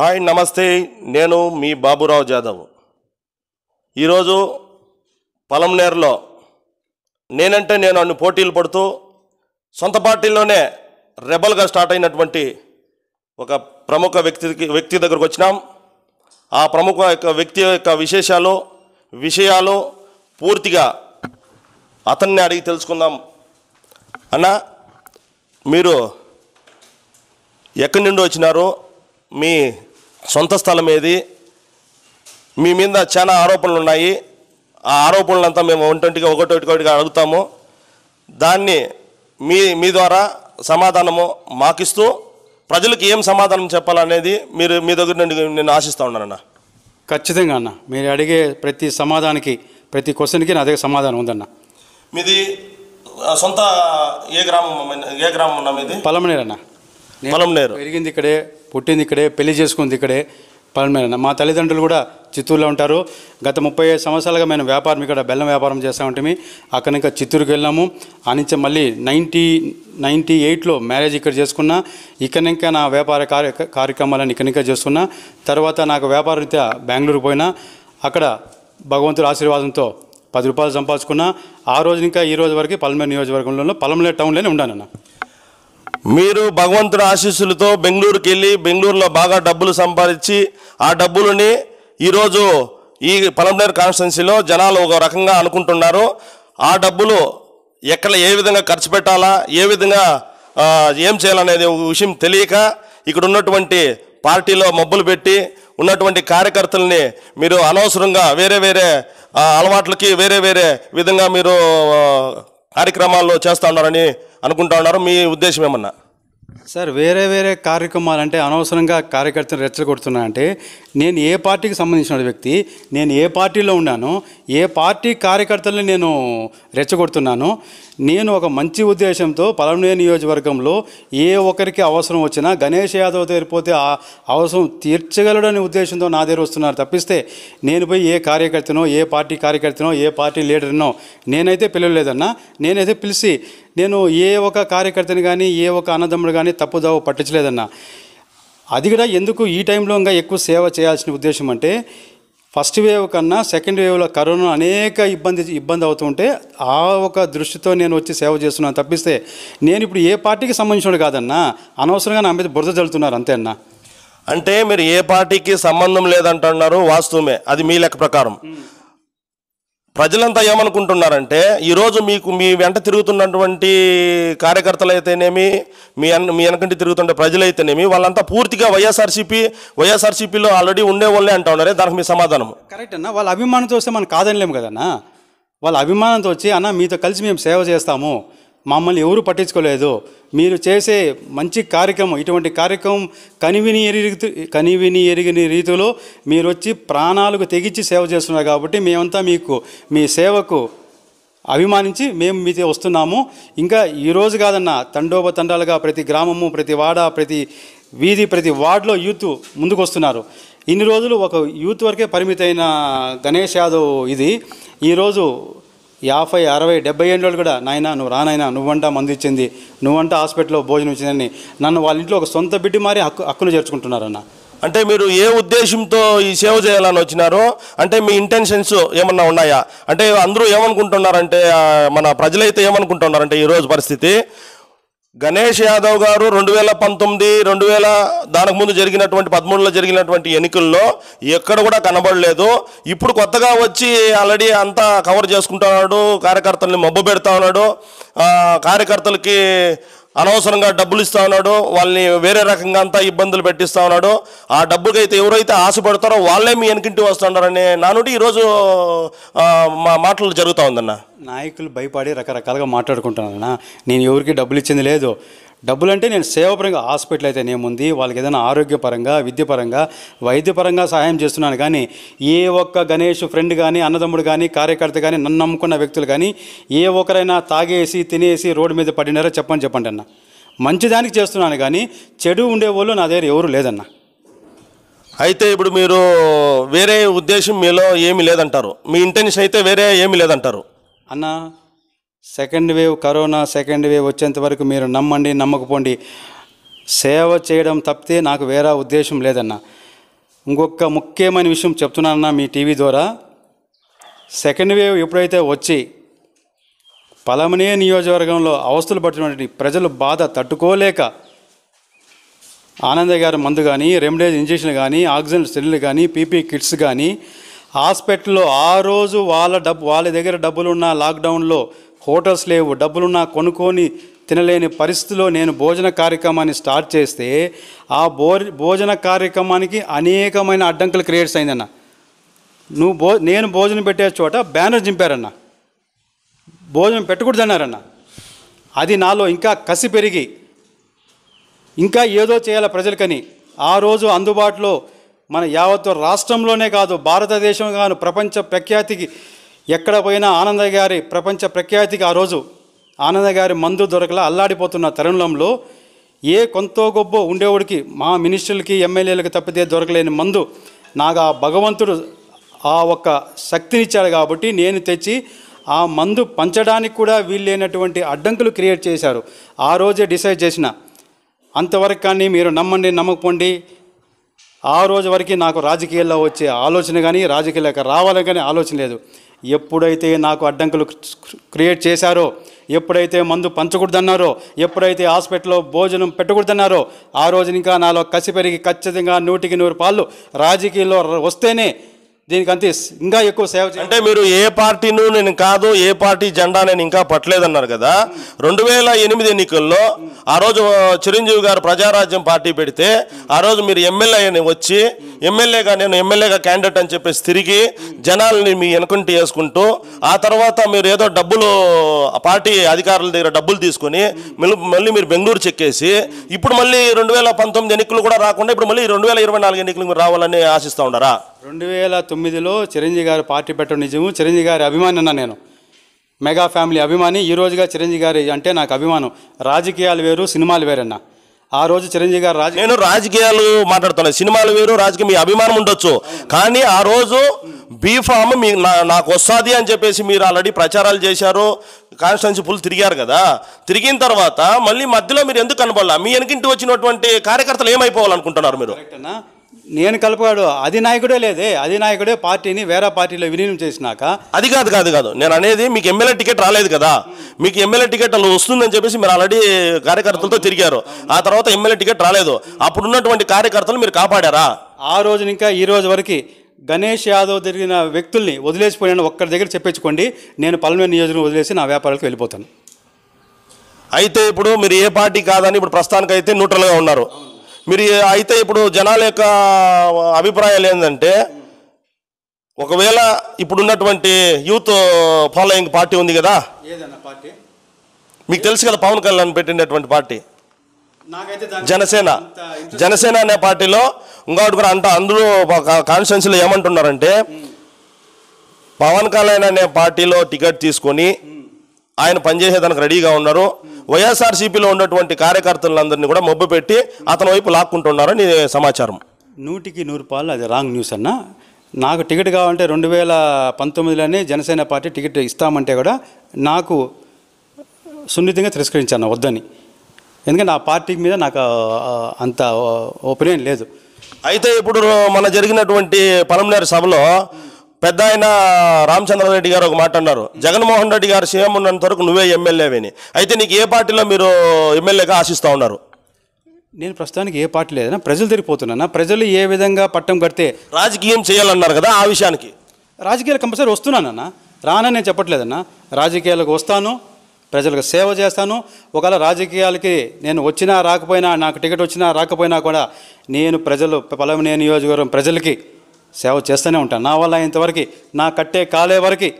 hi నమస్తే నేను మీ బాబురావు జాదవ్ ఈరోజు పొలంనేరులో నేనంటే నేను అన్ని పోటీలు పడుతూ సొంత పార్టీలోనే రెబల్గా స్టార్ట్ అయినటువంటి ఒక ప్రముఖ వ్యక్తికి వ్యక్తి దగ్గరకు వచ్చినాం ఆ ప్రముఖ యొక్క వ్యక్తి యొక్క విశేషాలు విషయాలు పూర్తిగా అతన్ని అడిగి తెలుసుకుందాం అన్న మీరు ఎక్కడి నుండి వచ్చినారో మీ సొంత స్థలం ఏది మీ మీద చాలా ఆరోపణలు ఉన్నాయి ఆ ఆరోపణలంతా మేము ఒంటొంటిగా ఒకటొకటిగా అడుగుతాము దాన్ని మీ మీ ద్వారా సమాధానము మాకిస్తూ ప్రజలకు ఏం సమాధానం చెప్పాలనేది మీరు మీ దగ్గర నుండి నేను ఆశిస్తూ ఉన్నానన్న ఖచ్చితంగా అన్న మీరు అడిగే ప్రతి సమాధానానికి ప్రతి క్వశ్చన్కి నా దగ్గర సమాధానం ఉందన్న మీది సొంత ఏ గ్రామం ఏ గ్రామం ఉన్నా మీది పలమనేరన్నా లేరు పెరిగింది ఇక్కడే పుట్టింది ఇక్కడే పెళ్లి చేసుకుంది ఇక్కడే పలమేర మా తల్లిదండ్రులు కూడా చిత్తూరులో ఉంటారు గత ముప్పై ఐదు సంవత్సరాలుగా మేము వ్యాపారం ఇక్కడ బెల్లం వ్యాపారం చేస్తూ ఉంటాము అక్కడ ఇంకా చిత్తూరుకి వెళ్ళాము నుంచి మళ్ళీ నైంటీ నైంటీ ఎయిట్లో మ్యారేజ్ ఇక్కడ చేసుకున్నా ఇంకా నా వ్యాపార కార్య కార్యక్రమాలను ఇంకా చేసుకున్నా తర్వాత నాకు వ్యాపార రీత్యా బెంగళూరు పోయినా అక్కడ భగవంతుడి ఆశీర్వాదంతో పది రూపాయలు సంపాదించుకున్నా ఆ రోజు ఇంకా ఈ రోజు వరకు పలమేరు నియోజకవర్గంలో పలమలే టౌన్లోనే ఉన్నానన్న మీరు భగవంతుడి ఆశీస్సులతో బెంగళూరుకి వెళ్ళి బెంగళూరులో బాగా డబ్బులు సంపాదించి ఆ డబ్బులని ఈరోజు ఈ పలంబేర్ కాన్స్టిట్యున్సీలో జనాలు ఒక రకంగా అనుకుంటున్నారు ఆ డబ్బులు ఎక్కడ ఏ విధంగా ఖర్చు పెట్టాలా ఏ విధంగా ఏం చేయాలనేది విషయం తెలియక ఇక్కడ ఉన్నటువంటి పార్టీలో మబ్బులు పెట్టి ఉన్నటువంటి కార్యకర్తల్ని మీరు అనవసరంగా వేరే వేరే అలవాట్లకి వేరే వేరే విధంగా మీరు కార్యక్రమాల్లో చేస్తూ ఉన్నారని అనుకుంటా ఉన్నారు మీ ఉద్దేశం ఏమన్నా సార్ వేరే వేరే కార్యక్రమాలు అంటే అనవసరంగా కార్యకర్తను రెచ్చగొడుతున్నా అంటే నేను ఏ పార్టీకి సంబంధించిన వ్యక్తి నేను ఏ పార్టీలో ఉన్నాను ఏ పార్టీ కార్యకర్తలను నేను రెచ్చగొడుతున్నాను నేను ఒక మంచి ఉద్దేశంతో పలమనే నియోజకవర్గంలో ఏ ఒక్కరికి అవసరం వచ్చినా గణేష్ యాదవ్ తీరిపోతే ఆ అవసరం తీర్చగలడనే ఉద్దేశంతో నా దగ్గర వస్తున్నారు తప్పిస్తే నేను పోయి ఏ కార్యకర్తనో ఏ పార్టీ కార్యకర్తనో ఏ పార్టీ లీడర్నో నేనైతే పిలవలేదన్నా నేనైతే పిలిచి నేను ఏ ఒక కార్యకర్తని కానీ ఏ ఒక అన్నదమ్ముడు కానీ తప్పుదావ పట్టించలేదన్న అది కూడా ఎందుకు ఈ టైంలో ఇంకా ఎక్కువ సేవ చేయాల్సిన ఉద్దేశం అంటే ఫస్ట్ వేవ్ కన్నా సెకండ్ వేవ్లో కరోనా అనేక ఇబ్బంది ఇబ్బంది అవుతుంటే ఆ ఒక దృష్టితో నేను వచ్చి సేవ చేస్తున్నాను తప్పిస్తే నేను ఇప్పుడు ఏ పార్టీకి సంబంధించినోడు కాదన్నా అనవసరంగా నా మీద బురద జల్లుతున్నారు అంతే అంటే మీరు ఏ పార్టీకి సంబంధం లేదంటున్నారు వాస్తవమే అది మీ లెక్క ప్రకారం ప్రజలంతా ఏమనుకుంటున్నారంటే ఈరోజు మీకు మీ వెంట తిరుగుతున్నటువంటి కార్యకర్తలు అయితేనేమి మీ అన్న మీ వెనకంటి ప్రజలు ప్రజలైతేనేమి వాళ్ళంతా పూర్తిగా వైఎస్ఆర్సీపీ వైఎస్ఆర్సీపీలో ఆల్రెడీ ఉండేవాళ్ళే అంటా ఉన్నారే దానికి మీ సమాధానం కరెక్ట్ అన్న వాళ్ళ అభిమానంతో వస్తే మనం కాదనిలేము కదన్నా వాళ్ళ అభిమానంతో వచ్చి అన్న మీతో కలిసి మేము సేవ చేస్తాము మమ్మల్ని ఎవరు పట్టించుకోలేదు మీరు చేసే మంచి కార్యక్రమం ఇటువంటి కార్యక్రమం కనివిని ఎరిగి కనివిని ఎరిగిన రీతిలో మీరు వచ్చి ప్రాణాలకు తెగించి సేవ చేస్తున్నారు కాబట్టి మేమంతా మీకు మీ సేవకు అభిమానించి మేము మీతో వస్తున్నాము ఇంకా ఈరోజు కాదన్న తండోప తండాలుగా ప్రతి గ్రామము ప్రతి వాడ ప్రతి వీధి ప్రతి వార్డులో యూత్ ముందుకు వస్తున్నారు ఇన్ని రోజులు ఒక యూత్ వరకే పరిమితమైన గణేష్ యాదవ్ ఇది ఈరోజు యాభై అరవై డెబ్బై ఏళ్ళు కూడా నాయన నువ్వు రానైనా నువ్వంట మంది ఇచ్చింది నువ్వంట హాస్పిటల్లో భోజనం ఇచ్చిందని నన్ను వాళ్ళ ఇంట్లో ఒక సొంత బిడ్డి మారి హక్కు హక్కును చేర్చుకుంటున్నారన్న అంటే మీరు ఏ ఉద్దేశంతో ఈ సేవ చేయాలని వచ్చినారో అంటే మీ ఇంటెన్షన్స్ ఏమన్నా ఉన్నాయా అంటే అందరూ ఏమనుకుంటున్నారంటే మన ప్రజలైతే ఏమనుకుంటున్నారంటే ఈరోజు పరిస్థితి గణేష్ యాదవ్ గారు రెండు వేల పంతొమ్మిది రెండు వేల దానికి ముందు జరిగినటువంటి పదమూడులో జరిగినటువంటి ఎన్నికల్లో ఎక్కడ కూడా కనబడలేదు ఇప్పుడు కొత్తగా వచ్చి ఆల్రెడీ అంతా కవర్ చేసుకుంటున్నాడు కార్యకర్తల్ని మబ్బు పెడతా ఉన్నాడు కార్యకర్తలకి అనవసరంగా డబ్బులు ఇస్తా ఉన్నాడు వాళ్ళని వేరే రకంగా అంతా ఇబ్బందులు పెట్టిస్తూ ఉన్నాడు ఆ డబ్బుకైతే ఎవరైతే ఆశపడతారో వాళ్ళే మీ వెనకింటి వస్తున్నారని నానుడి ఈరోజు మా మాటలు జరుగుతూ ఉందన్నా నాయకులు భయపడి రకరకాలుగా మాట్లాడుకుంటున్నాను నేను ఎవరికి డబ్బులు ఇచ్చింది లేదు డబ్బులు అంటే నేను సేవపరంగా హాస్పిటల్ అయితే నేముంది వాళ్ళకి ఏదైనా ఆరోగ్యపరంగా విద్యపరంగా వైద్యపరంగా సహాయం చేస్తున్నాను కానీ ఏ ఒక్క గణేష్ ఫ్రెండ్ కానీ అన్నదమ్ముడు కానీ కార్యకర్త కానీ నన్ను నమ్ముకున్న వ్యక్తులు కానీ ఏ ఒక్కరైనా తాగేసి తినేసి రోడ్డు మీద పడినారో చెప్పని చెప్పండి అన్న మంచిదానికి చేస్తున్నాను కానీ చెడు ఉండేవాళ్ళు నా దగ్గర ఎవరు లేదన్నా అయితే ఇప్పుడు మీరు వేరే ఉద్దేశం మీలో ఏమి లేదంటారు మీ ఇంటెన్షన్ అయితే వేరే ఏమి లేదంటారు అన్న second wave corona second wave వచ్చేంత వరకు మీరు నమ్మండి నమ్మకపోండి సేవ చేయడం తప్పితే నాకు వేరే ఉద్దేశం లేదన్న ఇంకొక ముఖ్యమైన విషయం చెప్తున్నానన్న మీ టీవీ ద్వారా సెకండ్ వేవ్ ఎప్పుడైతే వచ్చి పలమనే నియోజకవర్గంలో అవస్థలు పడుతున్నటువంటి ప్రజలు బాధ తట్టుకోలేక ఆనందయ్య గారి మందు కానీ రెమ్డేజ్ ఇంజక్షన్లు కానీ ఆక్సిజన్ సిలిండర్లు కానీ పీపీ కిట్స్ కానీ హాస్పిటల్లో ఆ రోజు వాళ్ళ డబ్బు వాళ్ళ దగ్గర డబ్బులున్నా లాక్డౌన్లో హోటల్స్ లేవు డబ్బులున్నా కొనుక్కొని తినలేని పరిస్థితిలో నేను భోజన కార్యక్రమాన్ని స్టార్ట్ చేస్తే ఆ భో భోజన కార్యక్రమానికి అనేకమైన అడ్డంకులు క్రియేట్స్ అయిందన్న నువ్వు భో నేను భోజనం పెట్టే చోట బ్యానర్ చింపారన్న భోజనం పెట్టకూడదన్నారన్న అది నాలో ఇంకా కసి పెరిగి ఇంకా ఏదో చేయాలి ప్రజలకని ఆ రోజు అందుబాటులో మన యావత్ రాష్ట్రంలోనే కాదు భారతదేశం కాను ప్రపంచ ప్రఖ్యాతికి ఎక్కడ పోయినా ఆనంద గారి ప్రపంచ ప్రఖ్యాతికి ఆ రోజు ఆనంద గారి మందు దొరకలా అల్లాడిపోతున్న తరుణంలో ఏ కొంత గొబ్బో ఉండేవాడికి మా మినిస్టర్లకి ఎమ్మెల్యేలకు తప్పితే దొరకలేని మందు నాకు ఆ భగవంతుడు ఆ ఒక్క శక్తినిచ్చాడు కాబట్టి నేను తెచ్చి ఆ మందు పంచడానికి కూడా వీల్లేనటువంటి అడ్డంకులు క్రియేట్ చేశారు ఆ రోజే డిసైడ్ చేసిన అంతవరకు కానీ మీరు నమ్మండి నమ్మకపోండి ఆ రోజు వరకు నాకు రాజకీయాల్లో వచ్చే ఆలోచన కానీ రాజకీయాలకు రావాలని కానీ ఆలోచన లేదు ఎప్పుడైతే నాకు అడ్డంకులు క్రియేట్ చేశారో ఎప్పుడైతే మందు పంచకూడదన్నారో ఎప్పుడైతే హాస్పిటల్లో భోజనం పెట్టకూడదన్నారో ఆ రోజు ఇంకా నాలో కసి పెరిగి ఖచ్చితంగా నూటికి నూరు పాళ్ళు రాజకీయాల్లో వస్తేనే దీనికి అంతే ఇంకా ఎక్కువ సేవ అంటే మీరు ఏ పార్టీను నేను కాదు ఏ పార్టీ జెండా నేను ఇంకా పట్టలేదన్నారు కదా రెండు వేల ఎనిమిది ఎన్నికల్లో ఆ రోజు చిరంజీవి గారు ప్రజారాజ్యం పార్టీ పెడితే ఆ రోజు మీరు ఎమ్మెల్యే వచ్చి ఎమ్మెల్యేగా నేను ఎమ్మెల్యేగా క్యాండిడేట్ అని చెప్పేసి తిరిగి జనాల్ని మీ వెనుకంటి వేసుకుంటూ ఆ తర్వాత మీరు ఏదో డబ్బులు పార్టీ అధికారుల దగ్గర డబ్బులు తీసుకొని మళ్ళీ మీరు బెంగళూరు చెక్కేసి ఇప్పుడు మళ్ళీ రెండు వేల పంతొమ్మిది ఎన్నికలు కూడా రాకుండా ఇప్పుడు మళ్ళీ రెండు వేల ఇరవై నాలుగు ఎన్నికలు మీరు రావాలని ఆశిస్తూ ఉండరా రెండు వేల తొమ్మిదిలో చిరంజీవి గారు పార్టీ పెట్టడం నిజము చిరంజీవి గారి అభిమాని అన్న నేను మెగా ఫ్యామిలీ అభిమాని ఈ రోజుగా చిరంజీవి గారి అంటే నాకు అభిమానం రాజకీయాలు వేరు సినిమాలు వేరన్నా ఆ రోజు చిరంజీవి గారు రాజు నేను రాజకీయాలు మాట్లాడుతున్నాను సినిమాలు వేరు రాజకీయ మీ అభిమానం ఉండొచ్చు కానీ ఆ రోజు ఫామ్ మీ నాకు వస్తుంది అని చెప్పేసి మీరు ఆల్రెడీ ప్రచారాలు చేశారు కాన్స్టిట్యున్సీ పులు తిరిగారు కదా తిరిగిన తర్వాత మళ్ళీ మధ్యలో మీరు ఎందుకు కనబడాల మీ వెనకింటి వచ్చినటువంటి కార్యకర్తలు ఏమైపోవాలనుకుంటున్నారు మీరు నేను కలపగాడు నాయకుడే లేదే నాయకుడే పార్టీని వేరే పార్టీలో విలీనం చేసినాక అది కాదు కాదు కాదు నేను అనేది మీకు ఎమ్మెల్యే టికెట్ రాలేదు కదా మీకు ఎమ్మెల్యే టికెట్ అలా వస్తుందని చెప్పేసి మీరు ఆల్రెడీ కార్యకర్తలతో తిరిగారు ఆ తర్వాత ఎమ్మెల్యే టికెట్ రాలేదు అప్పుడు ఉన్నటువంటి కార్యకర్తలు మీరు కాపాడారా ఆ రోజు ఇంకా ఈ రోజు వరకు గణేష్ యాదవ్ జరిగిన వ్యక్తుల్ని వదిలేసిపోయాను ఒక్కరి దగ్గర చెప్పించుకోండి నేను పల్మేరు నియోజకవర్గం వదిలేసి నా వ్యాపారాలకు వెళ్ళిపోతాను అయితే ఇప్పుడు మీరు ఏ పార్టీ కాదని ఇప్పుడు ప్రస్తుతానికి అయితే న్యూట్రల్గా ఉన్నారు మీరు అయితే ఇప్పుడు జనాల యొక్క అభిప్రాయాలు ఏంటంటే ఒకవేళ ఇప్పుడున్నటువంటి యూత్ ఫాలోయింగ్ పార్టీ ఉంది కదా మీకు తెలుసు కదా పవన్ కళ్యాణ్ పెట్టినటువంటి పార్టీ జనసేన జనసేన అనే పార్టీలో ఇంకోటి కూడా అంటే అందరూ కాన్స్టిట్యున్సీలో ఏమంటున్నారంటే పవన్ కళ్యాణ్ అనే పార్టీలో టికెట్ తీసుకొని ఆయన పనిచేసేదానికి రెడీగా ఉన్నారు వైఎస్ఆర్సీపీలో ఉన్నటువంటి కార్యకర్తలందరినీ కూడా మొబ్బు పెట్టి అతని వైపు లాక్కుంటున్నారని సమాచారం నూటికి నూరు పాలు అది రాంగ్ న్యూస్ అన్న నాకు టికెట్ కావాలంటే రెండు వేల పంతొమ్మిదిలోనే జనసేన పార్టీ టికెట్ ఇస్తామంటే కూడా నాకు సున్నితంగా తిరస్కరించాను వద్దని ఎందుకంటే నా పార్టీ మీద నాకు అంత ఒపీనియన్ లేదు అయితే ఇప్పుడు మన జరిగినటువంటి పలంనేరు సభలో పెద్ద ఆయన రామచంద్రారెడ్డి గారు ఒక మాట అన్నారు జగన్మోహన్ రెడ్డి గారు సీఎం ఉన్నంత వరకు నువ్వే ఎమ్మెల్యేవేని అయితే నీకు ఏ పార్టీలో మీరు ఎమ్మెల్యేగా ఆశిస్తూ ఉన్నారు నేను ప్రస్తుతానికి ఏ పార్టీ లేదన్నా ప్రజలు తిరిగిపోతున్నా ప్రజలు ఏ విధంగా పట్టం కడితే రాజకీయం చేయాలన్నారు కదా ఆ విషయానికి రాజకీయాలు కంపల్సరీ వస్తున్నానన్నా రానని నేను చెప్పట్లేదన్నా రాజకీయాలకు వస్తాను ప్రజలకు సేవ చేస్తాను ఒకవేళ రాజకీయాలకి నేను వచ్చినా రాకపోయినా నాకు టికెట్ వచ్చినా రాకపోయినా కూడా నేను ప్రజలు పలమనే నియోజకవర్గం ప్రజలకి సేవ చేస్తూనే ఉంటాను నా వల్ల ఇంతవరకు నా కట్టే కాలే వరకు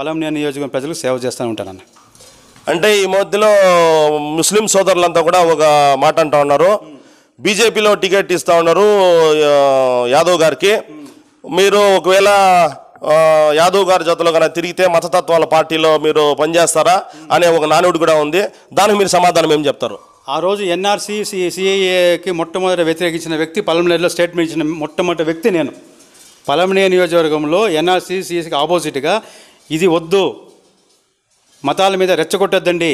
పలమనే నియోజకవర్గం ప్రజలకు సేవ చేస్తూనే ఉంటానన్నా అంటే ఈ మధ్యలో ముస్లిం సోదరులంతా కూడా ఒక మాట అంటా ఉన్నారు బీజేపీలో టికెట్ ఇస్తా ఉన్నారు యాదవ్ గారికి మీరు ఒకవేళ యాదవ్ గారి జతలో కన్నా తిరిగితే మతతత్వాల పార్టీలో మీరు పనిచేస్తారా అనే ఒక నానుడు కూడా ఉంది దానికి మీరు సమాధానం ఏం చెప్తారు ఆ రోజు ఎన్ఆర్సీ సిఐఏకి మొట్టమొదటి వ్యతిరేకించిన వ్యక్తి పలమనేరులో స్టేట్మెంట్ ఇచ్చిన మొట్టమొదటి వ్యక్తి నేను పలమనే నియోజకవర్గంలో ఎన్ఆర్సీ సిఐసికి ఆపోజిట్గా ఇది వద్దు మతాల మీద రెచ్చగొట్టద్దండి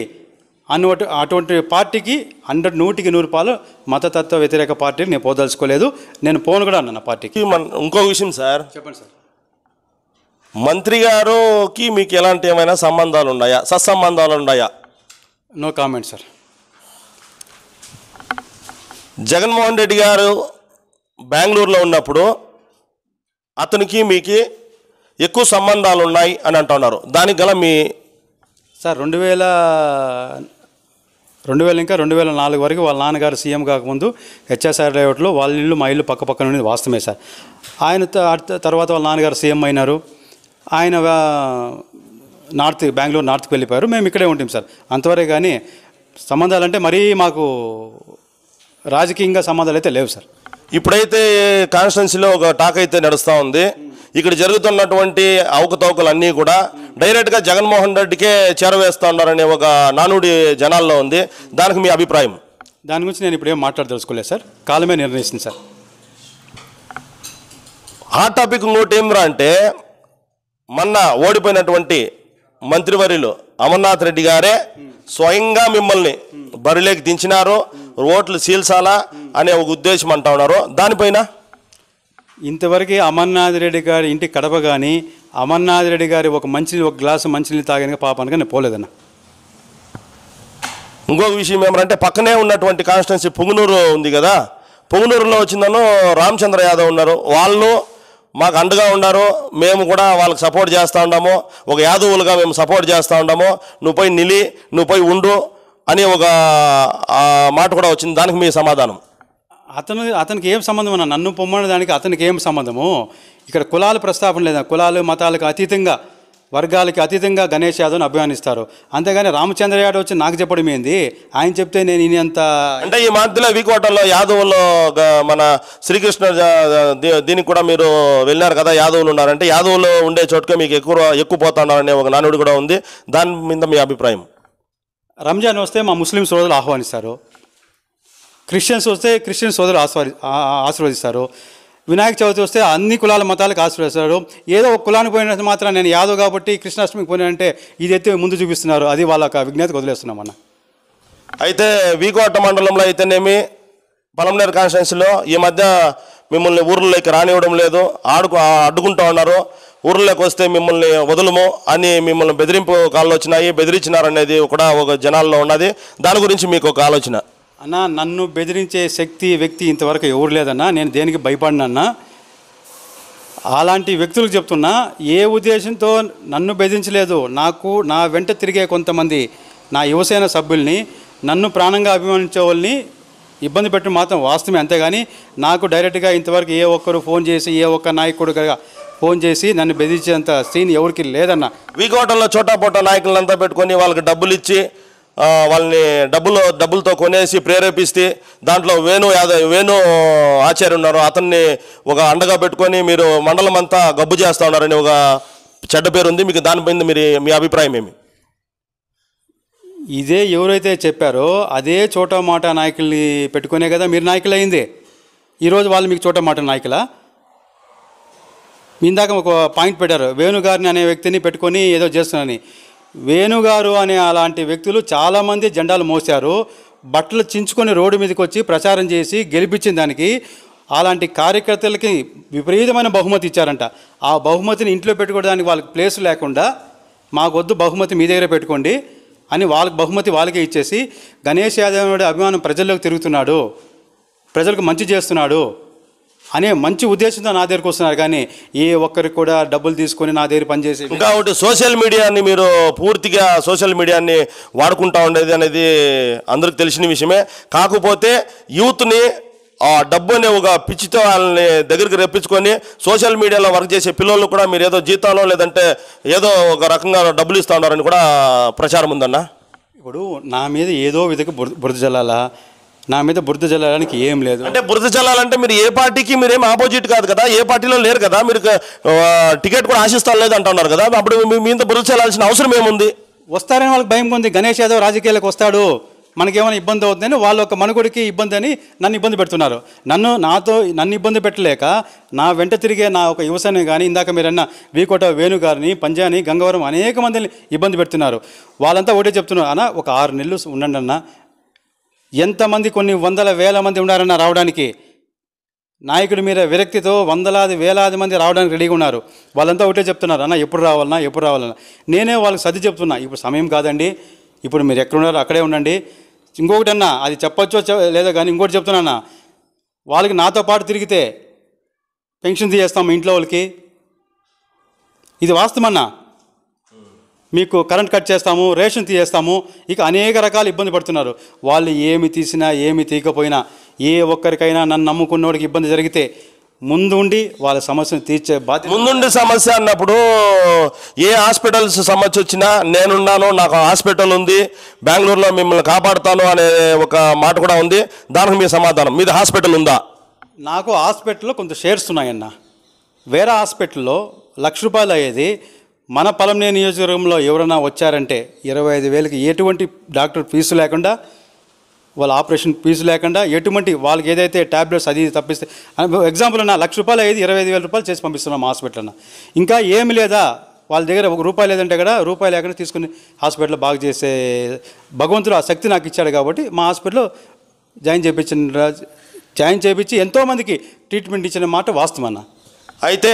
అన్నటు అటువంటి పార్టీకి హండ్రెడ్ నూటికి నూరు పాలు మతతత్వ వ్యతిరేక పార్టీని నేను పోదలుచుకోలేదు నేను పోను కూడా అన్న పార్టీకి మన ఇంకో విషయం సార్ చెప్పండి సార్ మంత్రి గారుకి మీకు ఎలాంటి ఏమైనా సంబంధాలు ఉన్నాయా సత్సంబంధాలు ఉన్నాయా no comment sir Jaganmohan Reddy గారు బెంగళూరులో ఉన్నప్పుడు అతనికి మీకు ఎక్కువ సంబంధాలు ఉన్నాయి అని అంటున్నారు దానికి గల మీ సార్ రెండు వేల రెండు వేల ఇంకా రెండు వేల నాలుగు వరకు వాళ్ళ నాన్నగారు సీఎం కాకముందు హెచ్ఎస్ఆర్ లేఅవుట్లో వాళ్ళ ఇల్లు మా ఇల్లు పక్క పక్కన ఉండేది వాస్తవమే సార్ ఆయన తర్వాత వాళ్ళ నాన్నగారు సీఎం అయినారు ఆయన నార్త్ బెంగళూరు నార్త్కి వెళ్ళిపోయారు మేము ఇక్కడే ఉంటాం సార్ అంతవరే కానీ సంబంధాలంటే మరీ మాకు రాజకీయంగా సంబంధాలు అయితే లేవు సార్ ఇప్పుడైతే కాన్స్టిట్యున్సీలో ఒక టాక్ అయితే నడుస్తూ ఉంది ఇక్కడ జరుగుతున్నటువంటి అవకతవకలన్నీ కూడా డైరెక్ట్గా జగన్మోహన్ రెడ్డికే చేరవేస్తూ ఉన్నారనే ఒక నానుడి జనాల్లో ఉంది దానికి మీ అభిప్రాయం దాని గురించి నేను ఇప్పుడు ఏం మాట్లాడదలుచుకోలేదు సార్ కాలమే నిర్ణయిస్తుంది సార్ ఆ టాపిక్ ఇంకోటి ఏమిరా అంటే మొన్న ఓడిపోయినటువంటి మంత్రివర్యులు అమర్నాథ్ రెడ్డి గారే స్వయంగా మిమ్మల్ని బరిలోకి దించినారు ఓట్లు సీల్చాలా అనే ఒక ఉద్దేశం అంటా ఉన్నారు దానిపైన ఇంతవరకు అమర్నాథ్ రెడ్డి గారి ఇంటి కడప కానీ అమర్నాథ్ రెడ్డి గారి ఒక మంచి ఒక గ్లాసు మంచినీళ్ళు తాగాను పాపానికి నేను పోలేదన్న ఇంకొక విషయం ఏమంటే పక్కనే ఉన్నటువంటి కాన్స్టిట్యున్సీ పుంగునూరు ఉంది కదా పుంగునూరులో వచ్చిందను రామచంద్ర యాదవ్ ఉన్నారు వాళ్ళు మాకు అండగా ఉన్నారు మేము కూడా వాళ్ళకి సపోర్ట్ చేస్తూ ఉన్నాము ఒక యాదవులుగా మేము సపోర్ట్ చేస్తూ ఉన్నాము నువ్వు పోయి నిలి నువ్వు పోయి ఉండు అనే ఒక మాట కూడా వచ్చింది దానికి మీ సమాధానం అతను అతనికి ఏం సంబంధం అన్న నన్ను పొమ్మన్న దానికి అతనికి ఏం సంబంధము ఇక్కడ కులాలు ప్రస్తాపన లేదా కులాలు మతాలకు అతీతంగా వర్గాలకి అతీతంగా గణేష్ యాదవ్ని అభిమానిస్తారు అంతేగాని రామచంద్ర యాదవ్ వచ్చి నాకు చెప్పడం ఏంది ఆయన చెప్తే నేను ఇని అంత అంటే ఈ మధ్యలో వికోటంలో యాదవులో మన శ్రీకృష్ణ దీనికి కూడా మీరు వెళ్ళినారు కదా యాదవులు ఉన్నారంటే యాదవులు ఉండే చోటుకే మీకు ఎక్కువ ఎక్కువ పోతున్నారనే ఒక నానుడు కూడా ఉంది దాని మీద మీ అభిప్రాయం రంజాన్ వస్తే మా ముస్లిం సోదరులు ఆహ్వానిస్తారు క్రిస్టియన్స్ వస్తే క్రిస్టియన్ సోదరులు ఆస్వాది ఆశీర్వదిస్తారు వినాయక చవితి వస్తే అన్ని కులాల మతాలకు ఆశీర్వదిస్తారు ఏదో ఒక కులానికి పోయినట్టు మాత్రం నేను యాదవ్ కాబట్టి కృష్ణాష్టమికి పోయినంటే ఇది అయితే ముందు చూపిస్తున్నారు అది వాళ్ళ విజ్ఞతకు వదిలేస్తున్నాం అన్న అయితే వీకోట మండలంలో అయితేనేమి పలంనేరు కాన్స్టెన్సీలో ఈ మధ్య మిమ్మల్ని ఊర్లలోకి రానివ్వడం లేదు ఆడుకు అడ్డుకుంటా ఉన్నారు ఊర్లోకి వస్తే మిమ్మల్ని వదులము అని మిమ్మల్ని బెదిరింపు కాళ్ళు వచ్చినాయి బెదిరించినారనేది కూడా ఒక జనాల్లో ఉన్నది దాని గురించి మీకు ఒక ఆలోచన అన్న నన్ను బెదిరించే శక్తి వ్యక్తి ఇంతవరకు ఎవరు లేదన్నా నేను దేనికి భయపడినన్నా అలాంటి వ్యక్తులకు చెప్తున్నా ఏ ఉద్దేశంతో నన్ను బెదిరించలేదు నాకు నా వెంట తిరిగే కొంతమంది నా యువసేన సభ్యుల్ని నన్ను ప్రాణంగా అభిమానించే వాళ్ళని ఇబ్బంది పెట్టడం మాత్రం వాస్తవమే అంతేగాని నాకు డైరెక్ట్గా ఇంతవరకు ఏ ఒక్కరు ఫోన్ చేసి ఏ ఒక్క నాయకుడు ఫోన్ చేసి నన్ను బెదిరించేంత సీన్ ఎవరికి లేదన్న వీకోటంలో చోటాపోటా నాయకులంతా పెట్టుకొని వాళ్ళకి డబ్బులు ఇచ్చి వాళ్ళని డబ్బులు డబ్బులతో కొనేసి ప్రేరేపిస్తే దాంట్లో వేణు యాదవ్ వేణు ఆచార్య ఉన్నారు అతన్ని ఒక అండగా పెట్టుకొని మీరు మండలం అంతా గబ్బు చేస్తూ ఉన్నారని ఒక చెడ్డ పేరు ఉంది మీకు మీద మీరు మీ అభిప్రాయం ఏమి ఇదే ఎవరైతే చెప్పారో అదే చోట మాట నాయకుల్ని పెట్టుకునే కదా మీరు నాయకులు అయింది ఈరోజు వాళ్ళు మీకు చోట మాట నాయకులా ఇందాక ఒక పాయింట్ పెట్టారు వేణుగారిని అనే వ్యక్తిని పెట్టుకొని ఏదో చేస్తున్నారని వేణుగారు అనే అలాంటి వ్యక్తులు చాలామంది జెండాలు మోసారు బట్టలు చించుకొని రోడ్డు మీదకి వచ్చి ప్రచారం చేసి గెలిపించిన దానికి అలాంటి కార్యకర్తలకి విపరీతమైన బహుమతి ఇచ్చారంట ఆ బహుమతిని ఇంట్లో పెట్టుకోవడానికి వాళ్ళకి ప్లేస్ లేకుండా మాకొద్దు బహుమతి మీ దగ్గర పెట్టుకోండి అని వాళ్ళకి బహుమతి వాళ్ళకే ఇచ్చేసి గణేష్ యాదవ్ అభిమానం ప్రజల్లోకి తిరుగుతున్నాడు ప్రజలకు మంచి చేస్తున్నాడు అనే మంచి ఉద్దేశంతో నా దగ్గరకు వస్తున్నారు కానీ ఏ ఒక్కరికి కూడా డబ్బులు తీసుకొని నా దగ్గర పనిచేసి ఇంకా ఒకటి సోషల్ మీడియాని మీరు పూర్తిగా సోషల్ మీడియాని వాడుకుంటా ఉండేది అనేది అందరికి తెలిసిన విషయమే కాకపోతే యూత్ని ఆ డబ్బు అనే ఒక పిచ్చితో వాళ్ళని దగ్గరికి రప్పించుకొని సోషల్ మీడియాలో వర్క్ చేసే పిల్లలు కూడా మీరు ఏదో జీతాలో లేదంటే ఏదో ఒక రకంగా డబ్బులు ఇస్తూ ఉన్నారని కూడా ప్రచారం ఉందన్న ఇప్పుడు నా మీద ఏదో విధంగా బురద జల్లాలా నా మీద బురద జల్లడానికి ఏం లేదు అంటే బురద జల్లాలంటే మీరు ఏ పార్టీకి మీరేం ఆపోజిట్ కాదు కదా ఏ పార్టీలో లేరు కదా మీరు టికెట్ కూడా ఆశిస్తాం లేదు అంటున్నారు కదా అప్పుడు మీద బురద చల్లాల్సిన అవసరం ఏముంది వస్తారని వాళ్ళకి భయం ఉంది గణేష్ యాదవ్ రాజకీయాలకు వస్తాడు మనకేమైనా ఇబ్బంది అవుతుందని వాళ్ళ ఒక మనుగుడికి ఇబ్బంది అని నన్ను ఇబ్బంది పెడుతున్నారు నన్ను నాతో నన్ను ఇబ్బంది పెట్టలేక నా వెంట తిరిగే నా ఒక యువసేన కానీ ఇందాక మీరన్న వీకోట వేణు గారిని పంజాని గంగవరం అనేక మందిని ఇబ్బంది పెడుతున్నారు వాళ్ళంతా ఒకటే చెప్తున్నారు అన్న ఒక ఆరు నెలలు ఉండండి అన్న ఎంతమంది కొన్ని వందల వేల మంది ఉన్నారన్న రావడానికి నాయకుడి మీద విరక్తితో వందలాది వేలాది మంది రావడానికి రెడీగా ఉన్నారు వాళ్ళంతా ఒకటే చెప్తున్నారు అన్న ఎప్పుడు రావాలన్నా ఎప్పుడు రావాలన్నా నేనే వాళ్ళకి సర్ది చెప్తున్నా ఇప్పుడు సమయం కాదండి ఇప్పుడు మీరు ఎక్కడున్నారో అక్కడే ఉండండి ఇంకొకటి అన్న అది చెప్పొచ్చో లేదో కానీ ఇంకోటి చెప్తున్నా వాళ్ళకి నాతో పాటు తిరిగితే పెన్షన్ తీసేస్తాం ఇంట్లో వాళ్ళకి ఇది వాస్తవమన్నా మీకు కరెంట్ కట్ చేస్తాము రేషన్ తీసేస్తాము ఇక అనేక రకాల ఇబ్బంది పడుతున్నారు వాళ్ళు ఏమి తీసినా ఏమి తీయకపోయినా ఏ ఒక్కరికైనా నన్ను నమ్ముకున్నోడికి ఇబ్బంది జరిగితే ముందుండి వాళ్ళ సమస్యను తీర్చే బాధ్యత ముందుండి సమస్య అన్నప్పుడు ఏ హాస్పిటల్స్ సమస్య వచ్చినా నేనున్నాను నాకు హాస్పిటల్ ఉంది బెంగళూరులో మిమ్మల్ని కాపాడుతాను అనే ఒక మాట కూడా ఉంది దానికి మీ సమాధానం మీది హాస్పిటల్ ఉందా నాకు హాస్పిటల్లో కొంత షేర్స్ ఉన్నాయన్న వేరే హాస్పిటల్లో లక్ష రూపాయలు అయ్యేది మన పలంనే నియోజకవర్గంలో ఎవరైనా వచ్చారంటే ఇరవై ఐదు వేలకి ఎటువంటి డాక్టర్ ఫీజు లేకుండా వాళ్ళ ఆపరేషన్ ఫీజు లేకుండా ఎటువంటి వాళ్ళకి ఏదైతే ట్యాబ్లెట్స్ అది తప్పిస్తే ఎగ్జాంపుల్ నా లక్ష రూపాయలు అయితే ఇరవై ఐదు వేల రూపాయలు చేసి పంపిస్తున్నాం హాస్పిటల్ అన్న ఇంకా ఏమి లేదా వాళ్ళ దగ్గర ఒక రూపాయి లేదంటే కూడా రూపాయి లేకుండా తీసుకుని హాస్పిటల్ బాగు చేసే భగవంతుడు ఆ శక్తి నాకు ఇచ్చాడు కాబట్టి మా హాస్పిటల్లో జాయిన్ చేయించిన జాయిన్ చేయించి ఎంతోమందికి ట్రీట్మెంట్ ఇచ్చిన మాట వాస్తవన్న అయితే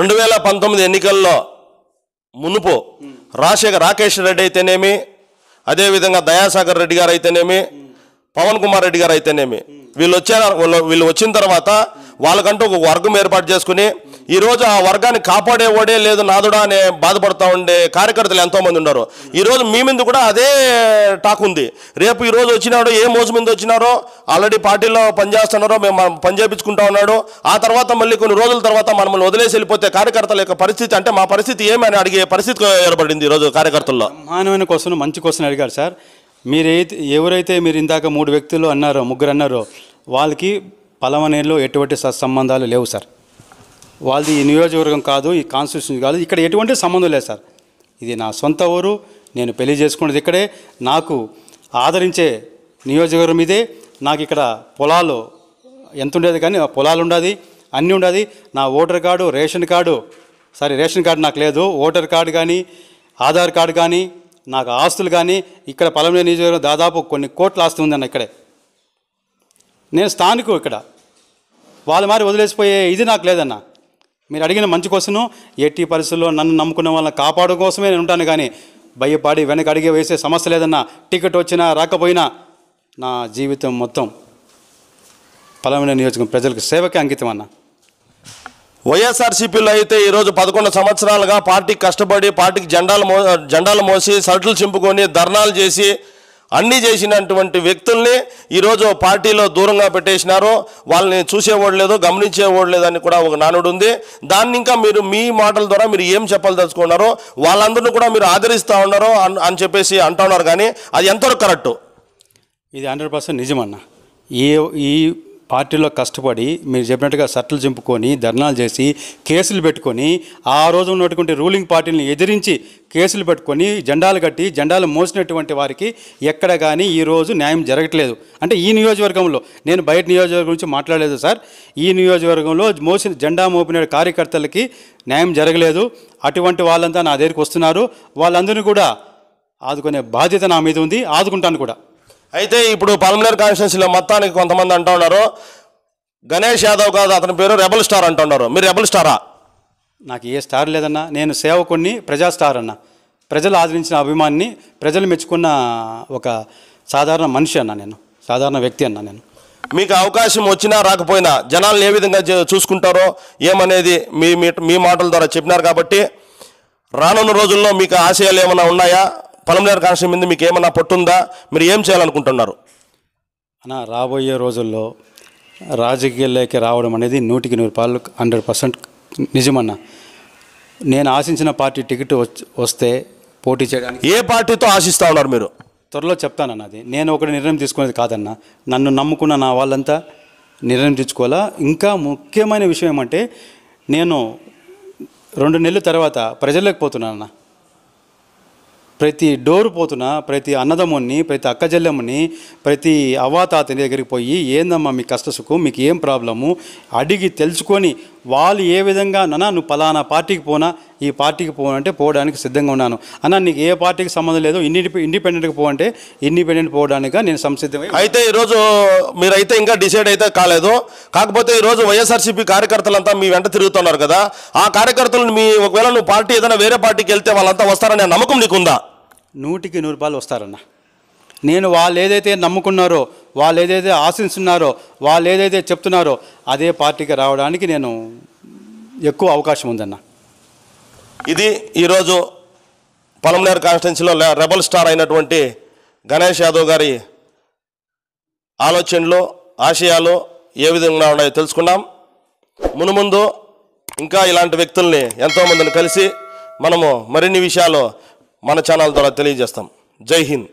రెండు వేల పంతొమ్మిది ఎన్నికల్లో మునుపు రాజశేఖర్ రాకేష్ రెడ్డి అయితేనేమి అదేవిధంగా దయాసాగర్ రెడ్డి గారు అయితేనేమి పవన్ కుమార్ రెడ్డి గారు అయితేనేమి వీళ్ళు వచ్చే వీళ్ళు వచ్చిన తర్వాత వాళ్ళకంటూ ఒక వర్గం ఏర్పాటు చేసుకుని ఈరోజు ఆ వర్గాన్ని కాపాడేవాడే లేదు నాదుడా అనే బాధపడతా ఉండే కార్యకర్తలు ఎంతోమంది ఉన్నారు ఈరోజు మీ మీద కూడా అదే టాక్ ఉంది రేపు ఈరోజు వచ్చినాడు ఏ మోజు మీద వచ్చినారో ఆల్రెడీ పార్టీలో పనిచేస్తున్నారో మేము పని చేయించుకుంటా ఉన్నాడు ఆ తర్వాత మళ్ళీ కొన్ని రోజుల తర్వాత మనల్ని వదిలేసి వెళ్ళిపోతే కార్యకర్తల యొక్క పరిస్థితి అంటే మా పరిస్థితి ఏమని అడిగే పరిస్థితి ఏర్పడింది ఈరోజు కార్యకర్తల్లో మానవైన క్వశ్చన్ మంచి క్వశ్చన్ అడిగారు సార్ మీరైతే ఎవరైతే మీరు ఇందాక మూడు వ్యక్తులు అన్నారో ముగ్గురు అన్నారో వాళ్ళకి పలమనేరులో ఎటువంటి సంబంధాలు లేవు సార్ వాళ్ళది ఈ నియోజకవర్గం కాదు ఈ కాన్స్టిట్యూషన్ కాదు ఇక్కడ ఎటువంటి సంబంధం లేదు సార్ ఇది నా సొంత ఊరు నేను పెళ్లి చేసుకున్నది ఇక్కడే నాకు ఆదరించే నియోజకవర్గం ఇదే నాకు ఇక్కడ పొలాలు ఎంత ఉండేది కానీ పొలాలు ఉండాలి అన్నీ ఉండాలి నా voter card ration card sorry ration card నాకు లేదు ఓటర్ కార్డు కానీ ఆధార్ కార్డు కానీ నాకు ఆస్తులు కానీ ఇక్కడ పలమనే నియోజకవర్గం దాదాపు కొన్ని కోట్ల ఆస్తి ఉందన్న ఇక్కడే నేను స్థానికు ఇక్కడ వాళ్ళ మారి వదిలేసిపోయే ఇది నాకు లేదన్నా మీరు అడిగిన మంచి కోసం ఎట్టి పరిస్థితుల్లో నన్ను నమ్ముకున్న వాళ్ళని కాపాడు కోసమే నేను ఉంటాను కానీ భయపడి వెనక అడిగి వేసే సమస్య లేదన్నా టికెట్ వచ్చినా రాకపోయినా నా జీవితం మొత్తం పలమైన నియోజకం ప్రజలకు సేవకే అంకితం అన్న వైఎస్ఆర్సీపీలో అయితే ఈరోజు పదకొండు సంవత్సరాలుగా పార్టీకి కష్టపడి పార్టీకి జెండాలు మో జెండాలు మోసి సరుకులు చింపుకొని ధర్నాలు చేసి అన్నీ చేసినటువంటి వ్యక్తుల్ని ఈరోజు పార్టీలో దూరంగా పెట్టేసినారు వాళ్ళని చూసేవాడు లేదు గమనించేవాడు లేదని కూడా ఒక నానుడు ఉంది దాన్ని ఇంకా మీరు మీ మాటల ద్వారా మీరు ఏం చెప్పదలుచుకున్నారో వాళ్ళందరినీ కూడా మీరు ఆదరిస్తూ ఉన్నారు అని చెప్పేసి అంటున్నారు కానీ అది ఎంతవరకు కరెక్టు ఇది హండ్రెడ్ పర్సెంట్ నిజమన్న ఈ ఈ పార్టీలో కష్టపడి మీరు చెప్పినట్టుగా సట్లు చింపుకొని ధర్నాలు చేసి కేసులు పెట్టుకొని ఆ రోజు ఉన్నటువంటి రూలింగ్ పార్టీని ఎదిరించి కేసులు పెట్టుకొని జెండాలు కట్టి జెండాలు మోసినటువంటి వారికి ఎక్కడ కానీ ఈరోజు న్యాయం జరగట్లేదు అంటే ఈ నియోజకవర్గంలో నేను బయట నియోజకవర్గం గురించి మాట్లాడలేదు సార్ ఈ నియోజకవర్గంలో మోసిన జెండా మోపిన కార్యకర్తలకి న్యాయం జరగలేదు అటువంటి వాళ్ళంతా నా దగ్గరికి వస్తున్నారు వాళ్ళందరినీ కూడా ఆదుకునే బాధ్యత నా మీద ఉంది ఆదుకుంటాను కూడా అయితే ఇప్పుడు పల్మినర్ కాన్స్టిట్యున్సీలో మొత్తానికి కొంతమంది అంటున్నారు గణేష్ యాదవ్ కాదు అతని పేరు రెబల్ స్టార్ అంటున్నారు మీరు రెబల్ స్టారా నాకు ఏ స్టార్ లేదన్నా నేను కొన్ని ప్రజా స్టార్ అన్న ప్రజలు ఆదరించిన అభిమాన్ని ప్రజలు మెచ్చుకున్న ఒక సాధారణ మనిషి అన్న నేను సాధారణ వ్యక్తి అన్న నేను మీకు అవకాశం వచ్చినా రాకపోయినా జనాలను ఏ విధంగా చూసుకుంటారో ఏమనేది మీ మీ మాటల ద్వారా చెప్పినారు కాబట్టి రానున్న రోజుల్లో మీకు ఆశయాలు ఏమైనా ఉన్నాయా లేని కాన్స్టిట్యూషన్ మీద మీకు ఏమన్నా పట్టుందా మీరు ఏం చేయాలనుకుంటున్నారు అన్న రాబోయే రోజుల్లో రాజకీయాల్లోకి రావడం అనేది నూటికి నూరు పాలు హండ్రెడ్ పర్సెంట్ నిజమన్న నేను ఆశించిన పార్టీ టికెట్ వస్తే పోటీ చేయడానికి ఏ పార్టీతో ఆశిస్తూ ఉన్నారు మీరు త్వరలో చెప్తానన్న అది నేను ఒకటి నిర్ణయం తీసుకునేది కాదన్న నన్ను నమ్ముకున్న నా వాళ్ళంతా నిర్ణయం తీసుకోవాలా ఇంకా ముఖ్యమైన విషయం ఏమంటే నేను రెండు నెలల తర్వాత ప్రజల్లోకి పోతున్నానన్నా ప్రతి డోరు పోతున్న ప్రతి అన్నదమ్ముని ప్రతి అక్కజల్లెమ్మని ప్రతి అవాతాతని దగ్గరికి పోయి ఏందమ్మా మీ కష్టసుకు మీకు ఏం ప్రాబ్లము అడిగి తెలుసుకొని వాళ్ళు ఏ విధంగా నన్న నువ్వు పలానా పార్టీకి పోనా ఈ పార్టీకి పోవాలంటే పోవడానికి సిద్ధంగా ఉన్నాను అన్న నీకు ఏ పార్టీకి సంబంధం లేదు ఇన్ని ఇండిపెండెంట్కి పోవంటే ఇండిపెండెంట్ పోవడానికి నేను సంసిద్ధం అయితే ఈరోజు మీరైతే ఇంకా డిసైడ్ అయితే కాలేదు కాకపోతే ఈరోజు వైఎస్ఆర్సీపీ కార్యకర్తలంతా మీ వెంట తిరుగుతున్నారు కదా ఆ కార్యకర్తలను మీ ఒకవేళ నువ్వు పార్టీ ఏదైనా వేరే పార్టీకి వెళ్తే వాళ్ళంతా వస్తారనే నమ్మకం నీకుందా నూటికి నూరు రూపాయలు వస్తారన్న నేను వాళ్ళు ఏదైతే నమ్ముకున్నారో వాళ్ళు ఏదైతే ఆశిస్తున్నారో వాళ్ళు ఏదైతే చెప్తున్నారో అదే పార్టీకి రావడానికి నేను ఎక్కువ అవకాశం ఉందన్న ఇది ఈరోజు పొలంనేరు కాన్స్టిట్యున్సీలో రెబల్ స్టార్ అయినటువంటి గణేష్ యాదవ్ గారి ఆలోచనలు ఆశయాలు ఏ విధంగా ఉన్నాయో తెలుసుకున్నాం మునుముందు ఇంకా ఇలాంటి వ్యక్తుల్ని ఎంతోమందిని కలిసి మనము మరిన్ని విషయాలు మన ఛానల్ ద్వారా తెలియజేస్తాం జై హింద్